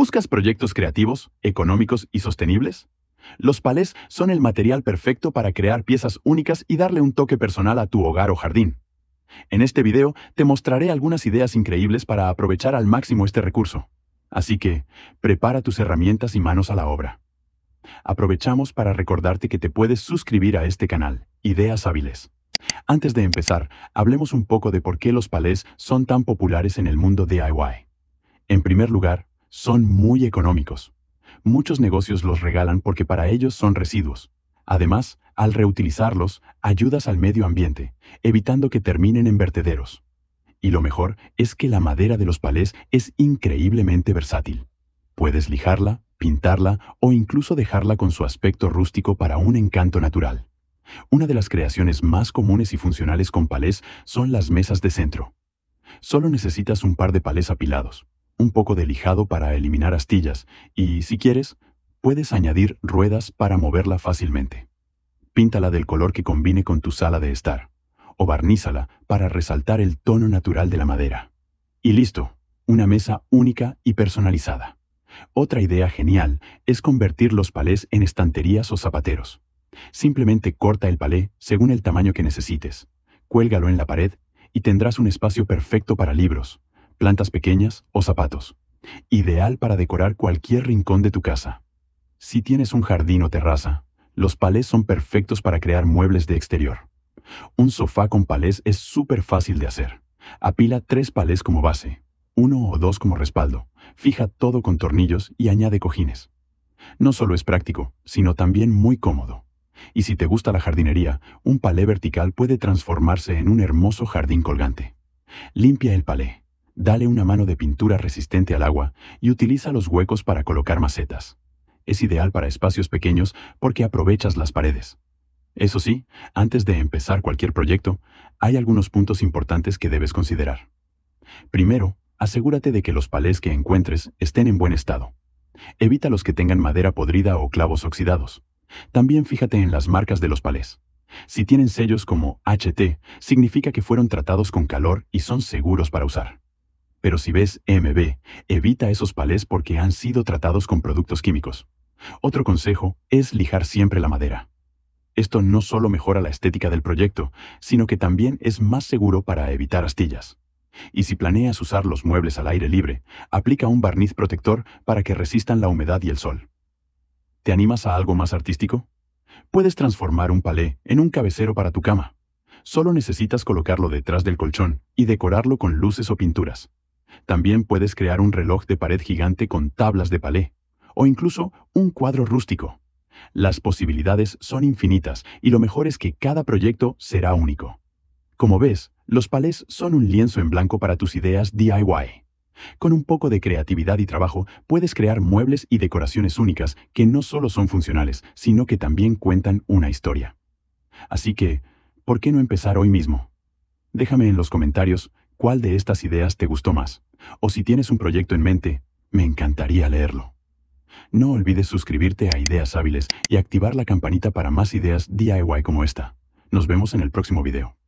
¿Buscas proyectos creativos, económicos y sostenibles? Los palés son el material perfecto para crear piezas únicas y darle un toque personal a tu hogar o jardín. En este video te mostraré algunas ideas increíbles para aprovechar al máximo este recurso. Así que, prepara tus herramientas y manos a la obra. Aprovechamos para recordarte que te puedes suscribir a este canal, Ideas Hábiles. Antes de empezar, hablemos un poco de por qué los palés son tan populares en el mundo DIY. En primer lugar, son muy económicos. Muchos negocios los regalan porque para ellos son residuos. Además, al reutilizarlos, ayudas al medio ambiente, evitando que terminen en vertederos. Y lo mejor es que la madera de los palés es increíblemente versátil. Puedes lijarla, pintarla o incluso dejarla con su aspecto rústico para un encanto natural. Una de las creaciones más comunes y funcionales con palés son las mesas de centro. Solo necesitas un par de palés apilados, un poco de lijado para eliminar astillas y, si quieres, puedes añadir ruedas para moverla fácilmente. Píntala del color que combine con tu sala de estar, o barnízala para resaltar el tono natural de la madera. Y listo, una mesa única y personalizada. Otra idea genial es convertir los palés en estanterías o zapateros. Simplemente corta el palé según el tamaño que necesites, cuélgalo en la pared y tendrás un espacio perfecto para libros, plantas pequeñas o zapatos. Ideal para decorar cualquier rincón de tu casa. Si tienes un jardín o terraza, los palés son perfectos para crear muebles de exterior. Un sofá con palés es súper fácil de hacer. Apila tres palés como base, uno o dos como respaldo. Fija todo con tornillos y añade cojines. No solo es práctico, sino también muy cómodo. Y si te gusta la jardinería, un palé vertical puede transformarse en un hermoso jardín colgante. Limpia el palé. Dale una mano de pintura resistente al agua y utiliza los huecos para colocar macetas. Es ideal para espacios pequeños porque aprovechas las paredes. Eso sí, antes de empezar cualquier proyecto, hay algunos puntos importantes que debes considerar. Primero, asegúrate de que los palés que encuentres estén en buen estado. Evita los que tengan madera podrida o clavos oxidados. También fíjate en las marcas de los palés. Si tienen sellos como HT, significa que fueron tratados con calor y son seguros para usar. Pero si ves MB, evita esos palés porque han sido tratados con productos químicos. Otro consejo es lijar siempre la madera. Esto no solo mejora la estética del proyecto, sino que también es más seguro para evitar astillas. Y si planeas usar los muebles al aire libre, aplica un barniz protector para que resistan la humedad y el sol. ¿Te animas a algo más artístico? Puedes transformar un palé en un cabecero para tu cama. Solo necesitas colocarlo detrás del colchón y decorarlo con luces o pinturas. También puedes crear un reloj de pared gigante con tablas de palé, o incluso un cuadro rústico. Las posibilidades son infinitas y lo mejor es que cada proyecto será único. Como ves, los palés son un lienzo en blanco para tus ideas DIY. Con un poco de creatividad y trabajo puedes crear muebles y decoraciones únicas que no solo son funcionales, sino que también cuentan una historia. Así que, ¿por qué no empezar hoy mismo? Déjame en los comentarios cuál de estas ideas te gustó más, o si tienes un proyecto en mente, me encantaría leerlo. No olvides suscribirte a Ideas Hábiles y activar la campanita para más ideas DIY como esta. Nos vemos en el próximo video.